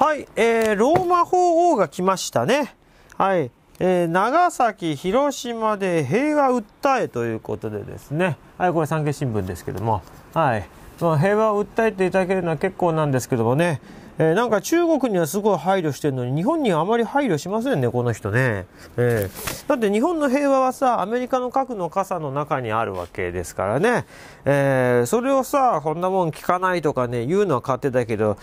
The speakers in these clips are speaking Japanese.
はい、えー、ローマ法王が来ましたね。はい、えー、長崎、広島で平和訴えということでですね。はい、これ産経新聞ですけども。はい、まあ、平和を訴えていただけるのは結構なんですけどもね。えー、なんか中国にはすごい配慮してるのに、日本にはあまり配慮しませんね、この人ね。えー、だって日本の平和はさ、アメリカの核の傘の中にあるわけですからね。えー、それをさ、こんなもん聞かないとかね、言うのは勝手だけど、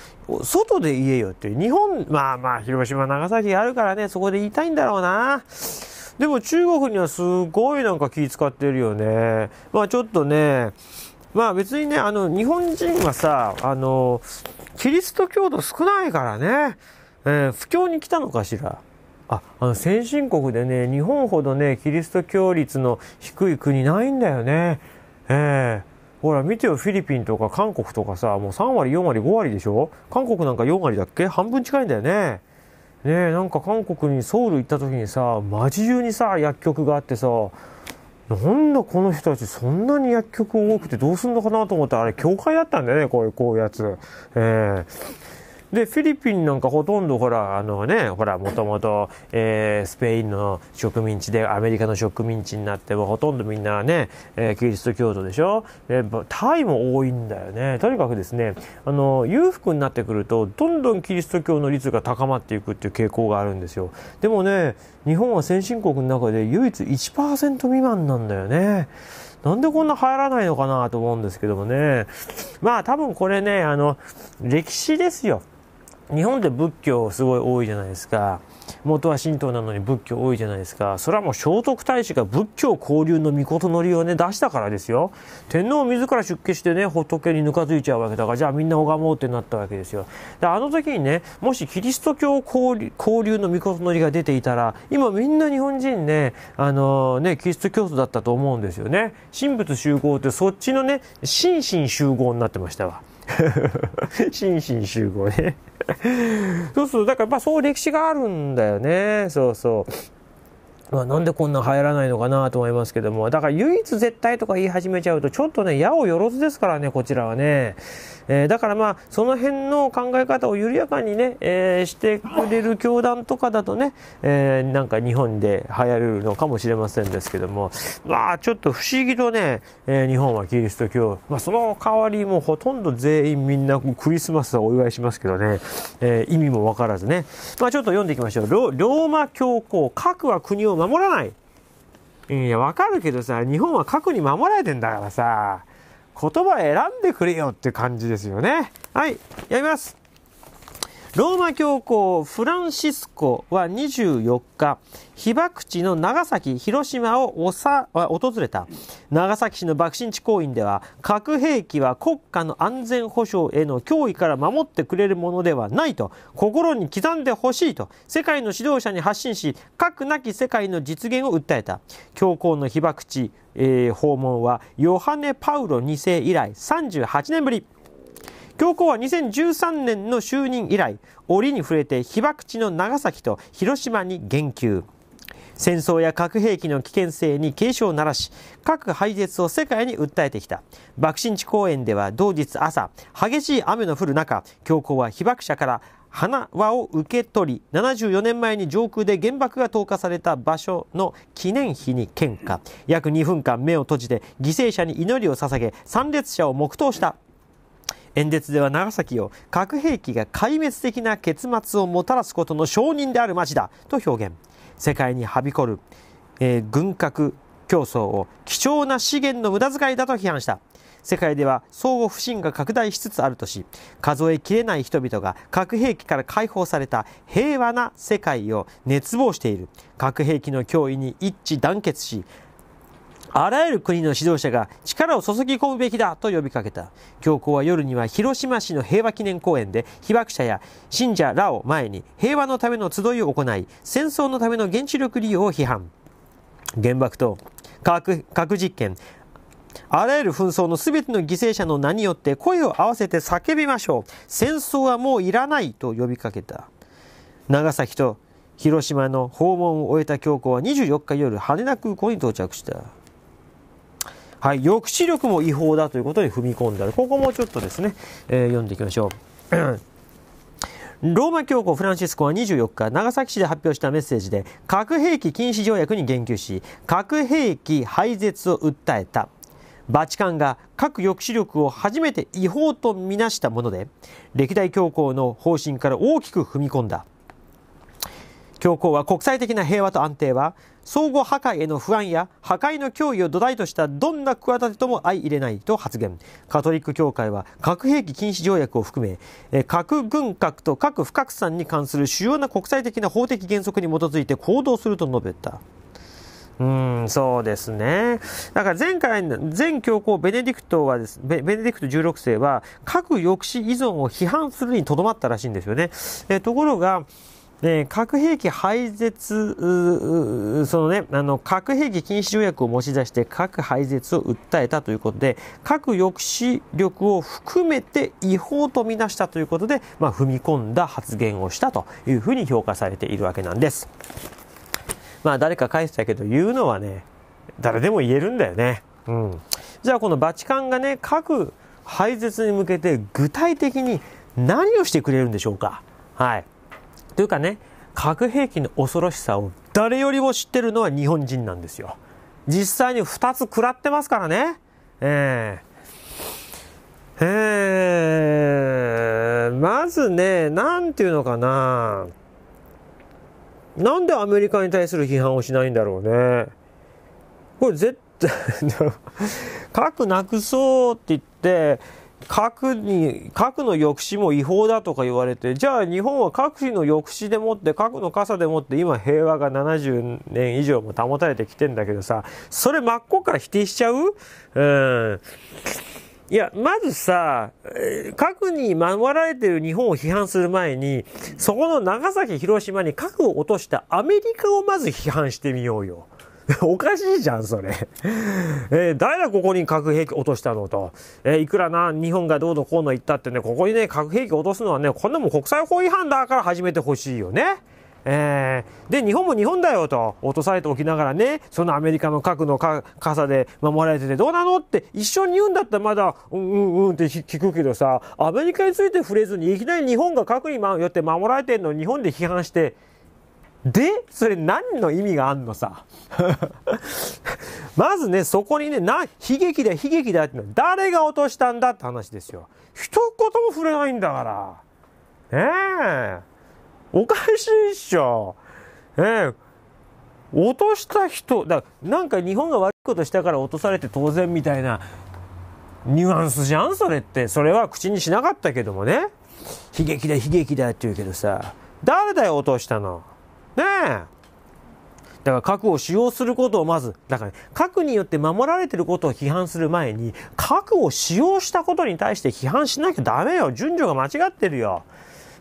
外で言えよって日本、まあまあ、広島、長崎あるからね、そこで言いたいんだろうな。でも中国にはすごいなんか気使ってるよね。まあちょっとね、まあ別にね、あの、日本人はさ、あの、キリスト教徒少ないからね、えー、不況に来たのかしら。あ、あの、先進国でね、日本ほどね、キリスト教率の低い国ないんだよね。ええー、ほら、見てよ、フィリピンとか韓国とかさ、もう3割、4割、5割でしょ韓国なんか4割だっけ半分近いんだよね。ねえ、なんか韓国にソウル行った時にさ、街中にさ、薬局があってさ、なんだこの人たちそんなに薬局多くてどうすんのかなと思ったらあれ教会だったんだよねこういうこういうやつ。えーで、フィリピンなんかほとんどほら、あのね、ほら、もともと、えー、スペインの植民地で、アメリカの植民地になっても、ほとんどみんなね、えー、キリスト教徒でしょでタイも多いんだよね。とにかくですね、あの、裕福になってくると、どんどんキリスト教の率が高まっていくっていう傾向があるんですよ。でもね、日本は先進国の中で唯一1%未満なんだよね。なんでこんな入らないのかなと思うんですけどもね。まあ多分これね、あの、歴史ですよ。日本で仏教すごい多いじゃないですか元は神道なのに仏教多いじゃないですかそれはもう聖徳太子が仏教交流の御事のりをね出したからですよ天皇自ら出家してね仏にぬかづいちゃうわけだからじゃあみんな拝もうってなったわけですよであの時にねもしキリスト教交流交流の御事のりが出ていたら今みんな日本人ねあのー、ねキリスト教徒だったと思うんですよね神仏集合ってそっちのね心身集合になってましたわ 心身集合ね そうそう、だからやっぱそう歴史があるんだよね。そうそう。まあ、なんでこんな入らないのかなと思いますけども。だから唯一絶対とか言い始めちゃうと、ちょっとね、矢をよろずですからね、こちらはね。えー、だからまあその辺の考え方を緩やかにね、えー、してくれる教団とかだとね、えー、なんか日本で流行るのかもしれませんですけどもまあちょっと不思議とね、え日本はキリスト教、まあ、その代わりもうほとんど全員みんなクリスマスはお祝いしますけどね、え意味も分からずね、まあ、ちょっと読んでいきましょうローマ教皇核は国を守らないいや、わかるけどさ、日本は核に守られてんだからさ、言葉選んでくれよって感じですよね。はい、やります。ローマ教皇フランシスコは24日、被爆地の長崎、広島を訪れた。長崎市の爆心地公園では、核兵器は国家の安全保障への脅威から守ってくれるものではないと、心に刻んでほしいと、世界の指導者に発信し、核なき世界の実現を訴えた。教皇の被爆地、えー、訪問は、ヨハネ・パウロ2世以来38年ぶり。教皇は2013年の就任以来折に触れて被爆地の長崎と広島に言及戦争や核兵器の危険性に警鐘を鳴らし核廃絶を世界に訴えてきた爆心地公園では同日朝激しい雨の降る中教皇は被爆者から花輪を受け取り74年前に上空で原爆が投下された場所の記念碑に献花約2分間目を閉じて犠牲者に祈りを捧げ参列者を黙祷した演説では長崎を核兵器が壊滅的な結末をもたらすことの証人である町だと表現世界にはびこる、えー、軍拡競争を貴重な資源の無駄遣いだと批判した世界では相互不信が拡大しつつあるとし数えきれない人々が核兵器から解放された平和な世界を熱望している核兵器の脅威に一致団結しあらゆる国の指導者が力を注ぎ込むべきだと呼びかけた。教皇は夜には広島市の平和記念公園で被爆者や信者らを前に平和のための集いを行い、戦争のための原子力利用を批判。原爆と核核実験、あらゆる紛争の全ての犠牲者の名によって声を合わせて叫びましょう。戦争はもういらないと呼びかけた。長崎と広島の訪問を終えた教皇は24日夜羽田空港に到着した。はい、抑止力も違法だということに踏み込んである。ここもちょっとですね、えー、読んでいきましょう。ローマ教皇フランシスコは24日、長崎市で発表したメッセージで、核兵器禁止条約に言及し、核兵器廃絶を訴えた。バチカンが核抑止力を初めて違法とみなしたもので、歴代教皇の方針から大きく踏み込んだ。教皇は国際的な平和と安定は相互破壊への不安や破壊の脅威を土台としたどんな企てとも相入れないと発言カトリック教会は核兵器禁止条約を含め核軍拡と核不拡散に関する主要な国際的な法的原則に基づいて行動すると述べた。うん、そうですね。だから前回、前教皇ベネディクトはですベ、ベネディクト16世は核抑止依存を批判するにとどまったらしいんですよね。えところが、で核兵器廃絶、そのね、あの、核兵器禁止条約を持ち出して核廃絶を訴えたということで、核抑止力を含めて違法とみなしたということで、まあ、踏み込んだ発言をしたというふうに評価されているわけなんです。まあ、誰か返したけど言うのはね、誰でも言えるんだよね。うん。じゃあ、このバチカンがね、核廃絶に向けて具体的に何をしてくれるんでしょうか。はい。というかね、核兵器の恐ろしさを誰よりも知ってるのは日本人なんですよ。実際に2つ食らってますからね。えーえー、まずね、何て言うのかな。なんでアメリカに対する批判をしないんだろうね。これ絶対 核なくそうって言って、核に、核の抑止も違法だとか言われて、じゃあ日本は核費の抑止でもって、核の傘でもって、今平和が70年以上も保たれてきてんだけどさ、それ真っ向から否定しちゃううん。いや、まずさ、核に守られてる日本を批判する前に、そこの長崎、広島に核を落としたアメリカをまず批判してみようよ。おかしいじゃん、それ。えー、誰だ、ここに核兵器落としたのと。えー、いくらな、日本がどうのこうの言ったってね、ここにね、核兵器落とすのはね、こんなもん国際法違反だから始めてほしいよね。えー、で、日本も日本だよと、落とされておきながらね、そのアメリカの核の傘で守られててどうなのって一緒に言うんだったらまだ、うんうんうんって聞くけどさ、アメリカについて触れずに、いきなり日本が核によって守られてんのを日本で批判して、で、それ何の意味があんのさ。まずね、そこにね、な、悲劇だ、悲劇だってのは、誰が落としたんだって話ですよ。一言も触れないんだから。ねえ。おかしいっしょ。ねえ。落とした人、だなんか日本が悪いことしたから落とされて当然みたいな、ニュアンスじゃん、それって。それは口にしなかったけどもね。悲劇だ、悲劇だって言うけどさ、誰だよ、落としたの。ねえだから核を使用することをまず、だから、ね、核によって守られてることを批判する前に、核を使用したことに対して批判しなきゃダメよ。順序が間違ってるよ。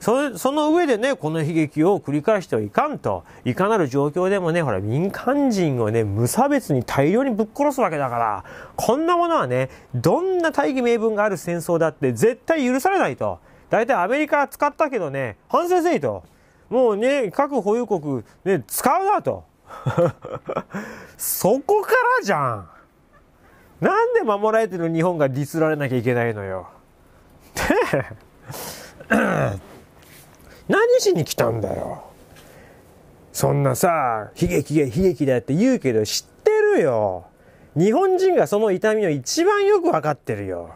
そその上でね、この悲劇を繰り返してはいかんと。いかなる状況でもね、ほら、民間人をね、無差別に大量にぶっ殺すわけだから、こんなものはね、どんな大義名分がある戦争だって絶対許されないと。大体アメリカは使ったけどね、反省せいと。もうね、核保有国、ね、使うなと。そこからじゃん。なんで守られてる日本がディスられなきゃいけないのよ。何しに来たんだよ。そんなさ、悲劇が悲劇だって言うけど知ってるよ。日本人がその痛みを一番よく分かってるよ。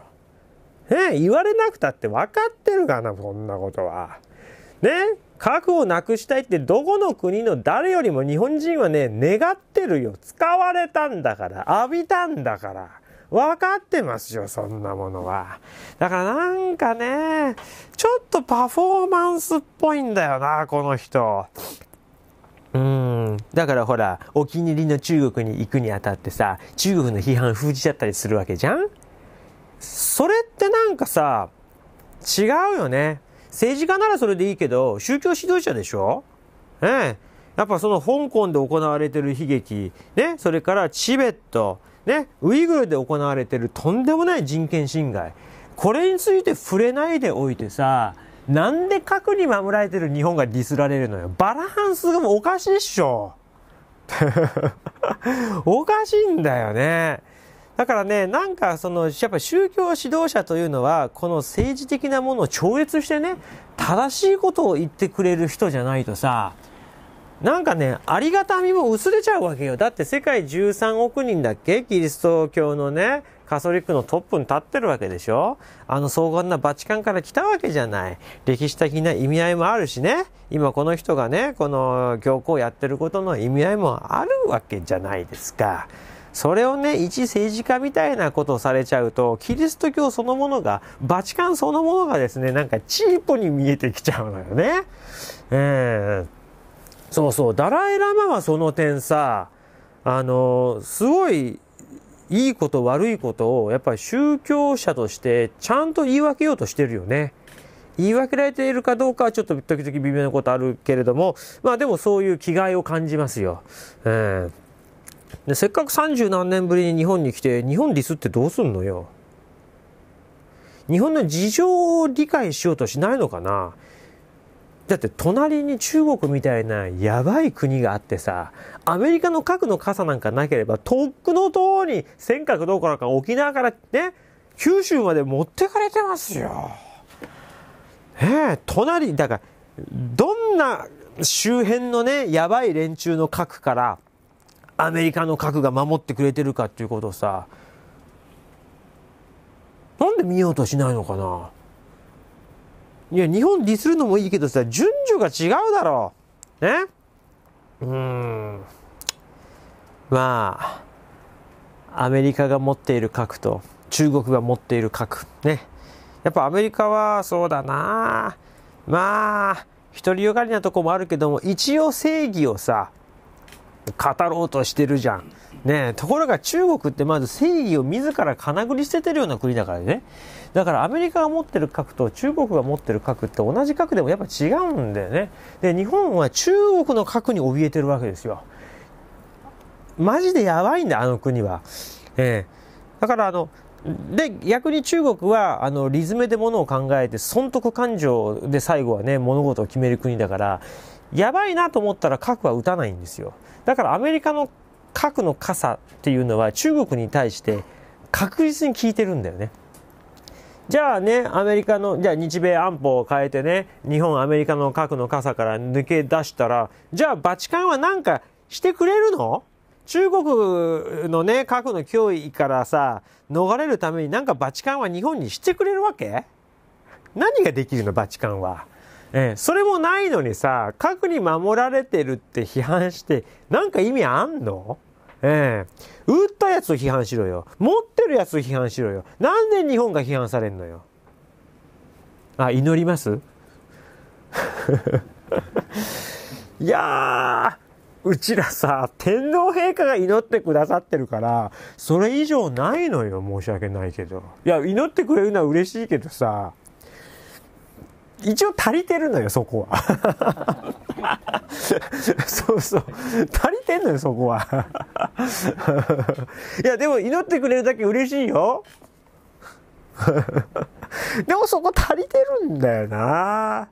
ね言われなくたって分かってるかな、こんなことは。ね核をなくしたいってどこの国の誰よりも日本人はね、願ってるよ。使われたんだから、浴びたんだから。分かってますよ、そんなものは。だからなんかね、ちょっとパフォーマンスっぽいんだよな、この人。うん。だからほら、お気に入りの中国に行くにあたってさ、中国の批判封じちゃったりするわけじゃんそれってなんかさ、違うよね。政治家ならそれでいいけど、宗教指導者でしょええ、やっぱその香港で行われてる悲劇、ね、それからチベット、ね、ウイグルで行われてるとんでもない人権侵害。これについて触れないでおいてさ、なんで核に守られてる日本がディスられるのよ。バランスがもうおかしいっしょ。おかしいんだよね。だからね、なんかその、やっぱ宗教指導者というのは、この政治的なものを超越してね、正しいことを言ってくれる人じゃないとさ、なんかね、ありがたみも薄れちゃうわけよ。だって世界13億人だっけキリスト教のね、カソリックのトップに立ってるわけでしょあの荘厳なバチカンから来たわけじゃない。歴史的な意味合いもあるしね、今この人がね、この教皇やってることの意味合いもあるわけじゃないですか。それをね、一政治家みたいなことをされちゃうと、キリスト教そのものが、バチカンそのものがですね、なんかチープに見えてきちゃうのよね。えー、そうそう、ダライ・ラマはその点さ、あの、すごい、いいこと悪いことを、やっぱり宗教者として、ちゃんと言い訳ようとしてるよね。言い訳られているかどうかはちょっと時々微妙なことあるけれども、まあでもそういう気概を感じますよ。うん。でせっかく三十何年ぶりに日本に来て日本ディスってどうすんのよ日本の事情を理解しようとしないのかなだって隣に中国みたいなやばい国があってさアメリカの核の傘なんかなければとっくの塔に尖閣どころか沖縄からね九州まで持ってかれてますよ。ねえ隣だからどんな周辺のねやばい連中の核からアメリカの核が守ってくれてるかっていうことをさ、なんで見ようとしないのかな。いや、日本ディスるのもいいけどさ、順序が違うだろう。ねうん。まあ、アメリカが持っている核と、中国が持っている核。ね。やっぱアメリカは、そうだなまあ、独りよがりなとこもあるけども、一応正義をさ、語ろうとしてるじゃん。ねところが中国ってまず正義を自らかなぐり捨ててるような国だからね。だからアメリカが持ってる核と中国が持ってる核って同じ核でもやっぱ違うんだよね。で、日本は中国の核に怯えてるわけですよ。マジでやばいんだ、あの国は。ええだからあの、で、逆に中国は、あの、理詰めでものを考えて、損得感情で最後はね、物事を決める国だから、やばいなと思ったら核は打たないんですよ。だからアメリカの核の傘っていうのは中国に対して確実に効いてるんだよね。じゃあね、アメリカの、じゃあ日米安保を変えてね、日本、アメリカの核の傘から抜け出したら、じゃあバチカンはなんかしてくれるの中国のね、核の脅威からさ、逃れるためになんかバチカンは日本にしてくれるわけ何ができるの、バチカンは。えー、それもないのにさ、核に守られてるって批判して、なんか意味あんのええー、撃ったやつを批判しろよ。持ってるやつを批判しろよ。なんで日本が批判されんのよ。あ、祈ります いやうちらさ、天皇陛下が祈ってくださってるから、それ以上ないのよ、申し訳ないけど。いや、祈ってくれるのは嬉しいけどさ、一応足りてるのよ、そこは。そうそう。足りてんのよ、そこは。いや、でも祈ってくれるだけ嬉しいよ。でもそこ足りてるんだよな。